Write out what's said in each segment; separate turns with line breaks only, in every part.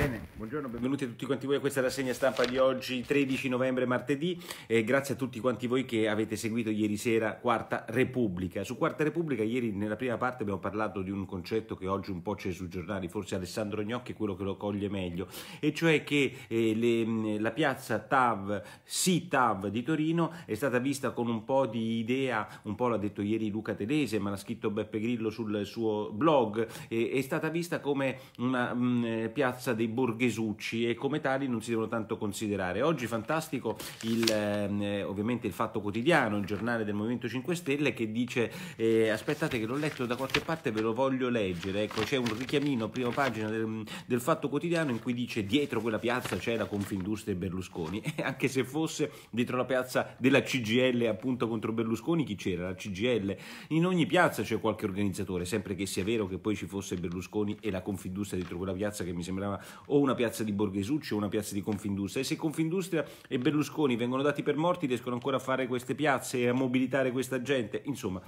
Bene, buongiorno, benvenuti a tutti quanti voi a questa rassegna stampa di oggi, 13 novembre, martedì. Eh, grazie a tutti quanti voi che avete seguito ieri sera Quarta Repubblica. Su Quarta Repubblica, ieri nella prima parte abbiamo parlato di un concetto che oggi un po' c'è sui giornali, forse Alessandro Gnocchi è quello che lo coglie meglio, e cioè che eh, le, mm, la piazza TAV, sì TAV di Torino, è stata vista con un po' di idea, un po' l'ha detto ieri Luca Telese, ma l'ha scritto Beppe Grillo sul suo blog, eh, è stata vista come una mh, mm, eh, piazza dei borghesucci e come tali non si devono tanto considerare. Oggi fantastico il, ehm, eh, ovviamente il Fatto Quotidiano, il giornale del Movimento 5 Stelle che dice eh, aspettate che l'ho letto da qualche parte ve lo voglio leggere, ecco c'è un richiamino prima pagina del, del Fatto Quotidiano in cui dice dietro quella piazza c'è la Confindustria e Berlusconi, e anche se fosse dietro la piazza della CGL appunto contro Berlusconi chi c'era? La CGL, in ogni piazza c'è qualche organizzatore, sempre che sia vero che poi ci fosse Berlusconi e la Confindustria dietro quella piazza che mi sembrava o una piazza di Borghesuccio o una piazza di Confindustria. E se Confindustria e Berlusconi vengono dati per morti, riescono ancora a fare queste piazze e a mobilitare questa gente. Insomma,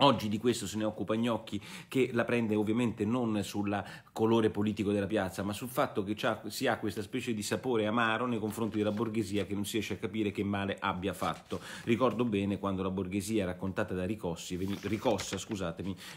Oggi di questo se ne occupa Gnocchi che la prende ovviamente non sul colore politico della piazza ma sul fatto che si ha questa specie di sapore amaro nei confronti della borghesia che non si riesce a capire che male abbia fatto. Ricordo bene quando la borghesia raccontata da Ricossi, veni, Ricossa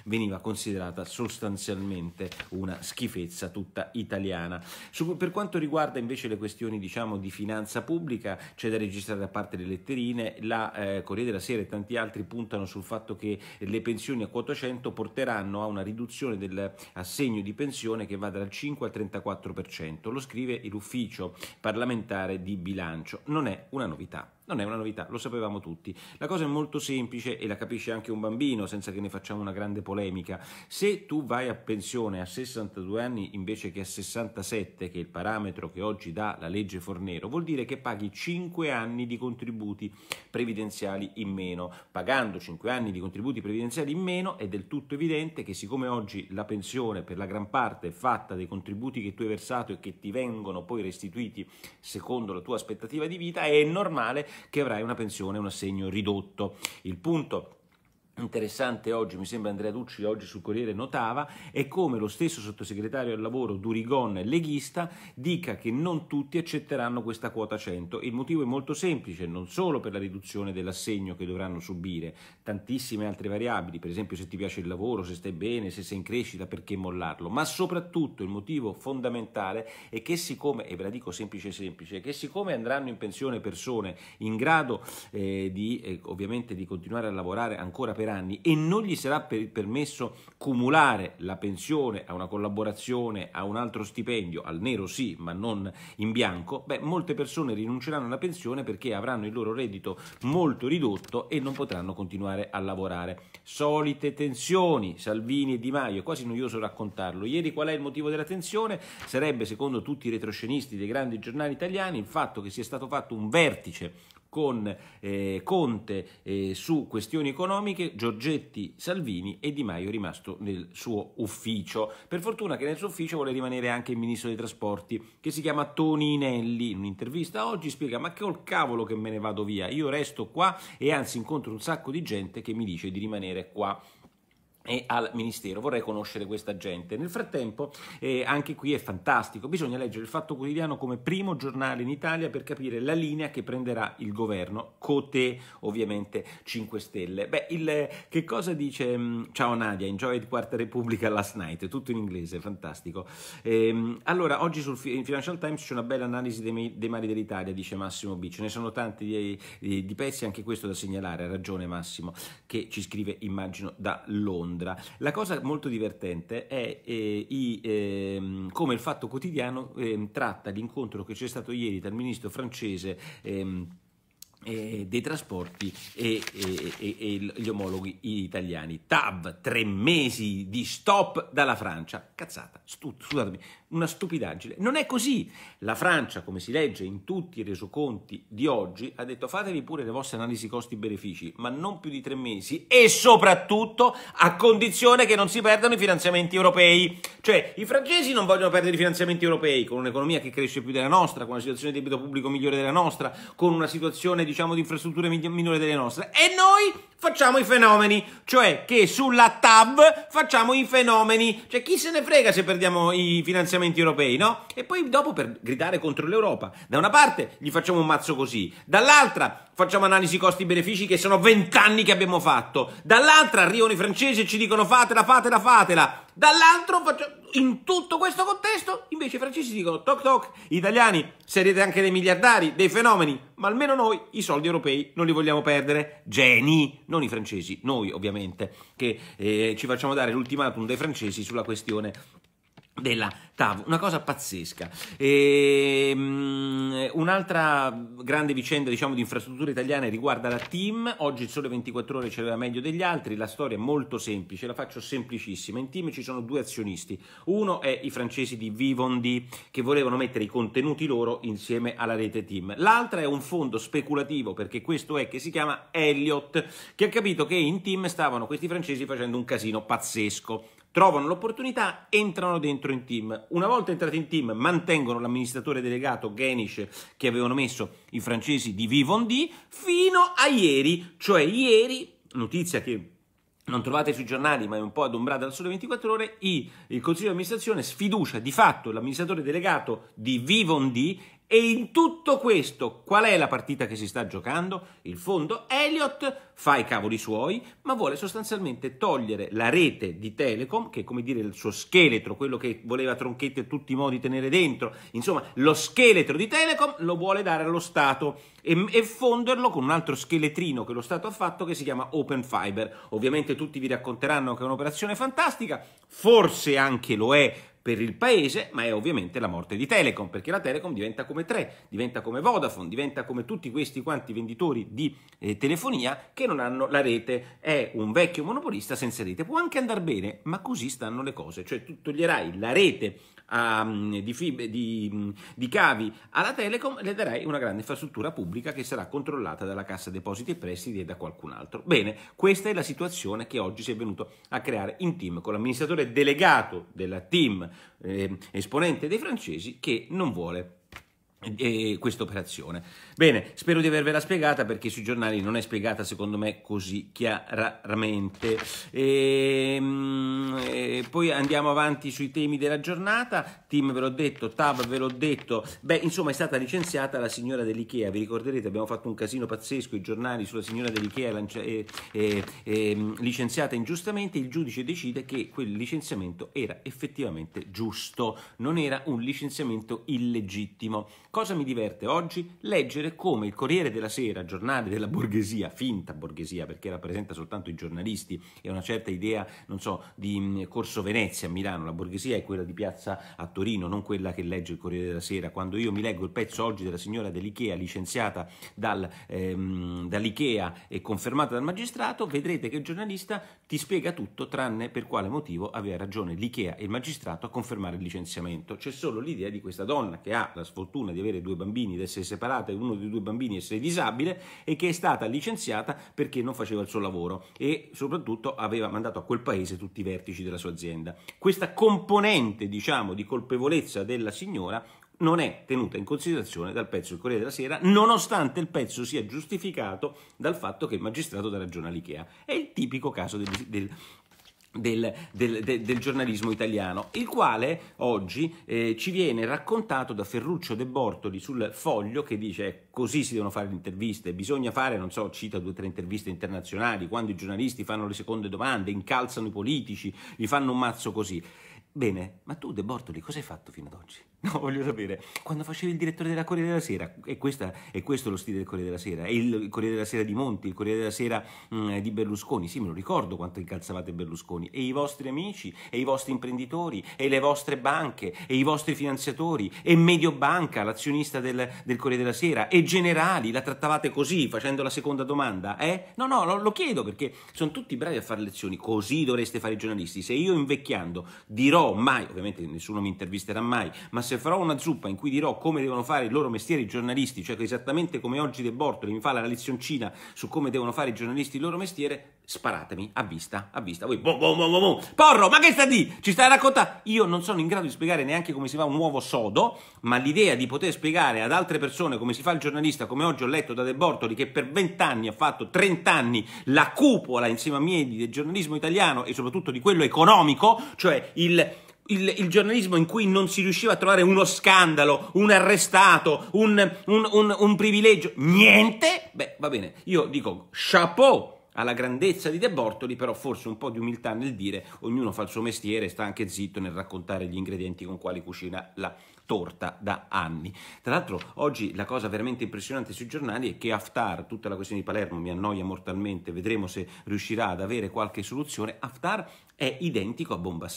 veniva considerata sostanzialmente una schifezza tutta italiana. Su, per quanto riguarda invece le questioni diciamo, di finanza pubblica c'è da registrare a parte le letterine, la eh, Corriere della Sera e tanti altri puntano sul fatto che le pensioni a quota 100 porteranno a una riduzione dell'assegno di pensione che va dal 5 al 34%, lo scrive l'ufficio parlamentare di bilancio, non è una novità. Non è una novità, lo sapevamo tutti. La cosa è molto semplice e la capisce anche un bambino senza che ne facciamo una grande polemica. Se tu vai a pensione a 62 anni invece che a 67, che è il parametro che oggi dà la legge Fornero, vuol dire che paghi 5 anni di contributi previdenziali in meno. Pagando 5 anni di contributi previdenziali in meno è del tutto evidente che siccome oggi la pensione per la gran parte è fatta dei contributi che tu hai versato e che ti vengono poi restituiti secondo la tua aspettativa di vita, è normale che avrai una pensione, un assegno ridotto. Il punto interessante oggi, mi sembra Andrea Ducci oggi sul Corriere notava, è come lo stesso sottosegretario al lavoro Durigon leghista dica che non tutti accetteranno questa quota 100. Il motivo è molto semplice, non solo per la riduzione dell'assegno che dovranno subire, tantissime altre variabili, per esempio se ti piace il lavoro, se stai bene, se sei in crescita, perché mollarlo, ma soprattutto il motivo fondamentale è che siccome, e ve la dico semplice semplice, che siccome andranno in pensione persone in grado eh, di eh, ovviamente di continuare a lavorare ancora per anni e non gli sarà per permesso cumulare la pensione a una collaborazione, a un altro stipendio, al nero sì, ma non in bianco, beh, molte persone rinunceranno alla pensione perché avranno il loro reddito molto ridotto e non potranno continuare a lavorare. Solite tensioni, Salvini e Di Maio, è quasi noioso raccontarlo. Ieri qual è il motivo della tensione? Sarebbe, secondo tutti i retroscenisti dei grandi giornali italiani, il fatto che sia stato fatto un vertice con eh, Conte eh, su questioni economiche, Giorgetti, Salvini e Di Maio rimasto nel suo ufficio. Per fortuna che nel suo ufficio vuole rimanere anche il ministro dei trasporti, che si chiama Toninelli. In un'intervista oggi spiega: Ma che col cavolo che me ne vado via, io resto qua e anzi incontro un sacco di gente che mi dice di rimanere qua e al Ministero. Vorrei conoscere questa gente. Nel frattempo, eh, anche qui è fantastico, bisogna leggere il Fatto Quotidiano come primo giornale in Italia per capire la linea che prenderà il governo, Cote ovviamente 5 Stelle. Beh, il, che cosa dice? Mm, ciao Nadia, enjoyed Quarta Repubblica last night, tutto in inglese, fantastico. Eh, allora, oggi sul, in Financial Times c'è una bella analisi dei, dei mari dell'Italia, dice Massimo B. Ce ne sono tanti di, di, di pezzi, anche questo da segnalare, ha ragione Massimo, che ci scrive, immagino, da Londra. Londra. La cosa molto divertente è eh, i, eh, come il Fatto Quotidiano eh, tratta l'incontro che c'è stato ieri dal ministro francese ehm, dei trasporti e, e, e, e, gli omologhi italiani. TAV, tre mesi di stop dalla Francia. Cazzata, stu, scusatemi, una stupidaggine. Non è così. La Francia, come si legge in tutti i resoconti di oggi, ha detto fatevi pure le vostre analisi costi-benefici, ma non più di tre mesi e soprattutto a condizione che non si perdano i finanziamenti europei. Cioè, i francesi non vogliono perdere i finanziamenti europei con un'economia che cresce più della nostra, con una situazione di debito pubblico migliore della nostra, con una situazione, diciamo, di infrastrutture minore delle nostre. E noi facciamo i fenomeni, cioè che sulla TAV facciamo i fenomeni. Cioè, chi se ne frega se perdiamo i finanziamenti Parlamenti europei, no? E poi dopo per gridare contro l'Europa. Da una parte gli facciamo un mazzo così, dall'altra facciamo analisi costi-benefici che sono vent'anni che abbiamo fatto, dall'altra arrivano i francesi e ci dicono fatela, fatela, fatela, dall'altro facciamo in tutto questo contesto, invece i francesi dicono toc toc, italiani, siete anche dei miliardari, dei fenomeni, ma almeno noi i soldi europei non li vogliamo perdere. Geni, non i francesi, noi ovviamente, che eh, ci facciamo dare l'ultimatum dai francesi sulla questione della TAV, una cosa pazzesca. E, um, un'altra grande vicenda diciamo, di infrastrutture italiane riguarda la TIM, oggi il Sole 24 Ore ce l'aveva meglio degli altri, la storia è molto semplice, la faccio semplicissima, in TIM ci sono due azionisti, uno è i francesi di Vivendi che volevano mettere i contenuti loro insieme alla rete TIM, l'altra è un fondo speculativo perché questo è che si chiama Elliott che ha capito che in TIM stavano questi francesi facendo un casino pazzesco, trovano l'opportunità, entrano dentro in team. Una volta entrati in team, mantengono l'amministratore delegato Genish che avevano messo i francesi di Vivendi fino a ieri, cioè ieri, notizia che non trovate sui giornali, ma è un po' adombrata dal sole 24 ore, il consiglio di amministrazione sfiducia di fatto l'amministratore delegato di Vivendi e in tutto questo, qual è la partita che si sta giocando? Il fondo Elliott fa i cavoli suoi, ma vuole sostanzialmente togliere la rete di Telecom, che è come dire il suo scheletro, quello che voleva Tronchetti in tutti i modi tenere dentro, insomma, lo scheletro di Telecom lo vuole dare allo Stato e, e fonderlo con un altro scheletrino che lo Stato ha fatto che si chiama Open Fiber. Ovviamente tutti vi racconteranno che è un'operazione fantastica, forse anche lo è per il paese, ma è ovviamente la morte di Telecom, perché la Telecom diventa come tre, diventa come Vodafone, diventa come tutti questi quanti venditori di eh, telefonia che non hanno la rete, è un vecchio monopolista senza rete, può anche andare bene, ma così stanno le cose, cioè tu toglierai la rete a, ehm, di, fib- di, di cavi alla Telecom, le darei una grande infrastruttura pubblica che sarà controllata dalla Cassa Depositi e Prestiti e da qualcun altro. Bene, questa è la situazione che oggi si è venuto a creare in team con l'amministratore delegato della team eh, esponente dei francesi che non vuole questa operazione. Bene, spero di avervela spiegata perché sui giornali non è spiegata secondo me così chiaramente. E, ehm, e eh, poi andiamo avanti sui temi della giornata, Tim ve l'ho detto, Tab ve l'ho detto, beh insomma è stata licenziata la signora dell'Ikea, vi ricorderete abbiamo fatto un casino pazzesco, i giornali sulla signora dell'Ikea eh, eh, eh, licenziata ingiustamente, il giudice decide che quel licenziamento era effettivamente giusto, non era un licenziamento illegittimo. Cosa mi diverte oggi? Leggere come il Corriere della Sera, giornale della borghesia, finta borghesia perché rappresenta soltanto i giornalisti e una certa idea, non so, di mm, Corso Venezia a Milano, la borghesia è quella di piazza a Torino, non quella che legge il Corriere della Sera. Quando io mi leggo il pezzo oggi della signora dell'Ikea licenziata dal, ehm, dall'Ikea e confermata dal magistrato, vedrete che il giornalista ti spiega tutto tranne per quale motivo aveva ragione l'Ikea e il magistrato a confermare il licenziamento. C'è solo l'idea di questa donna che ha la sfortuna di avere due bambini, di essere separata, uno dei due bambini essere disabile e che è stata licenziata perché non faceva il suo lavoro e soprattutto aveva mandato a quel paese tutti i vertici della sua azienda. Questa componente, diciamo, di colpevolezza della signora non è tenuta in considerazione dal pezzo del Corriere della Sera, nonostante il pezzo sia giustificato dal fatto che il magistrato dà ragione all'IKEA. È il tipico caso del, del del, del, del, giornalismo italiano, il quale oggi eh, ci viene raccontato da Ferruccio De Bortoli sul foglio che dice eh, così si devono fare le interviste, bisogna fare, non so, cita due o tre interviste internazionali, quando i giornalisti fanno le seconde domande, incalzano i politici, gli fanno un mazzo così. Bene, ma tu De Bortoli cosa hai fatto fino ad oggi? No, voglio sapere, quando facevi il direttore della Corriere della Sera, e, questa, e questo è lo stile del Corriere della Sera, è il Corriere della Sera di Monti, il Corriere della Sera mh, mm, di Berlusconi, sì, me lo ricordo quanto incalzavate Berlusconi, e i vostri amici, e i vostri imprenditori, e le vostre banche, e i vostri finanziatori, e Mediobanca, l'azionista del, del Corriere della Sera, e Generali, la trattavate così, facendo la seconda domanda, eh? No, no, lo, lo chiedo perché sono tutti bravi a fare lezioni, così dovreste fare i giornalisti, se io invecchiando dirò mai, ovviamente nessuno mi intervisterà mai, ma se se farò una zuppa in cui dirò come devono fare il loro mestiere i giornalisti, cioè esattamente come oggi De Bortoli mi fa la lezioncina su come devono fare i giornalisti il loro mestiere, sparatemi a vista, a vista. Voi, boom, boom, boom, boom. Boh. Porro, ma che sta di? Ci stai raccontando? Io non sono in grado di spiegare neanche come si fa un uovo sodo, ma l'idea di poter spiegare ad altre persone come si fa il giornalista, come oggi ho letto da De Bortoli, che per vent'anni ha fatto 30 anni la cupola insieme a miei del giornalismo italiano e soprattutto di quello economico, cioè il il, il, giornalismo in cui non si riusciva a trovare uno scandalo, un arrestato, un, un, un, un privilegio, niente, beh, va bene, io dico chapeau alla grandezza di De Bortoli, però forse un po' di umiltà nel dire ognuno fa il suo mestiere e sta anche zitto nel raccontare gli ingredienti con quali cucina la torta da anni. Tra l'altro oggi la cosa veramente impressionante sui giornali è che Haftar, tutta la questione di Palermo mi annoia mortalmente, vedremo se riuscirà ad avere qualche soluzione, Haftar è identico a Bomba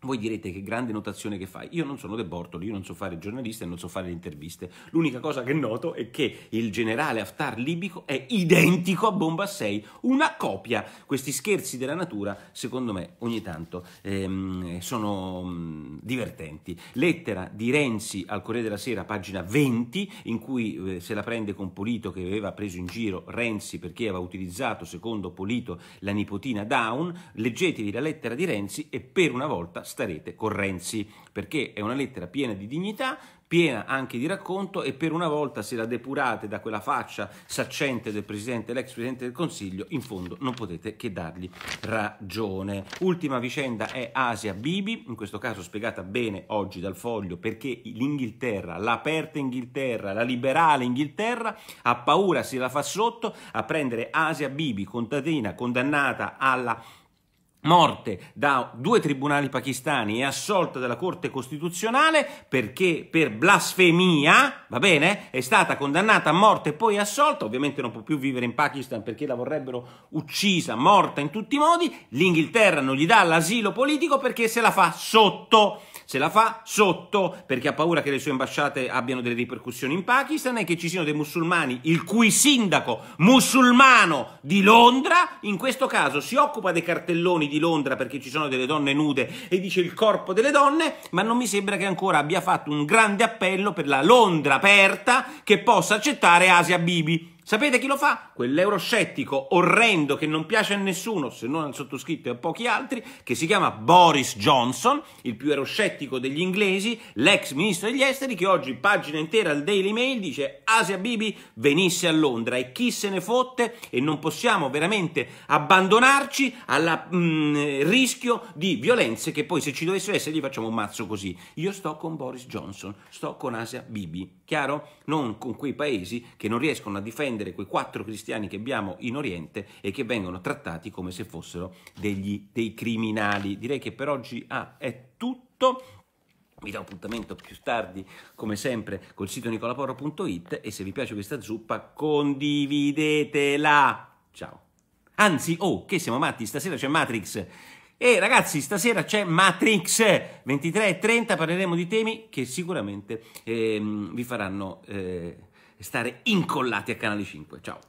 voi direte che grande notazione che fai. Io non sono De Bortoli, io non so fare giornalista e non so fare le interviste. L'unica cosa che noto è che il generale Haftar libico è identico a Bomba 6, una copia. Questi scherzi della natura, secondo me, ogni tanto ehm, sono mh, mm, divertenti. Lettera di Renzi al Corriere della Sera, pagina 20, in cui eh, se la prende con Polito che aveva preso in giro Renzi perché aveva utilizzato, secondo Polito, la nipotina Down. Leggetevi la lettera di Renzi e per una volta starete con Renzi, perché è una lettera piena di dignità, piena anche di racconto e per una volta se la depurate da quella faccia saccente del Presidente, l'ex Presidente del Consiglio, in fondo non potete che dargli ragione. Ultima vicenda è Asia Bibi, in questo caso spiegata bene oggi dal foglio perché l'Inghilterra, l'aperta Inghilterra, la liberale Inghilterra ha paura, se la fa sotto, a prendere Asia Bibi, contadina condannata alla morte da due tribunali pakistani e assolta dalla Corte Costituzionale perché per blasfemia, va bene, è stata condannata a morte e poi assolta, ovviamente non può più vivere in Pakistan perché la vorrebbero uccisa, morta in tutti i modi, l'Inghilterra non gli dà l'asilo politico perché se la fa sotto, se la fa sotto perché ha paura che le sue ambasciate abbiano delle ripercussioni in Pakistan e che ci siano dei musulmani, il cui sindaco musulmano di Londra in questo caso si occupa dei cartelloni di di Londra perché ci sono delle donne nude e dice il corpo delle donne, ma non mi sembra che ancora abbia fatto un grande appello per la Londra aperta che possa accettare Asia Bibi. Sapete chi lo fa? Quell'euroscettico orrendo che non piace a nessuno, se non al sottoscritto e a pochi altri, che si chiama Boris Johnson, il più euroscettico degli inglesi, l'ex ministro degli esteri, che oggi, pagina intera al Daily Mail, dice Asia Bibi venisse a Londra e chi se ne fotte e non possiamo veramente abbandonarci al mm, rischio di violenze che poi se ci dovessero essere gli facciamo un mazzo così. Io sto con Boris Johnson, sto con Asia Bibi chiaro? Non con quei paesi che non riescono a difendere quei quattro cristiani che abbiamo in Oriente e che vengono trattati come se fossero degli, dei criminali. Direi che per oggi ah, è tutto. Vi do appuntamento più tardi, come sempre, col sito nicolaporro.it e se vi piace questa zuppa condividetela. Ciao. Anzi, oh, che siamo matti, stasera c'è Matrix. E ragazzi, stasera c'è Matrix 23.30, parleremo di temi che sicuramente ehm, vi faranno eh, stare incollati a Canale 5. Ciao!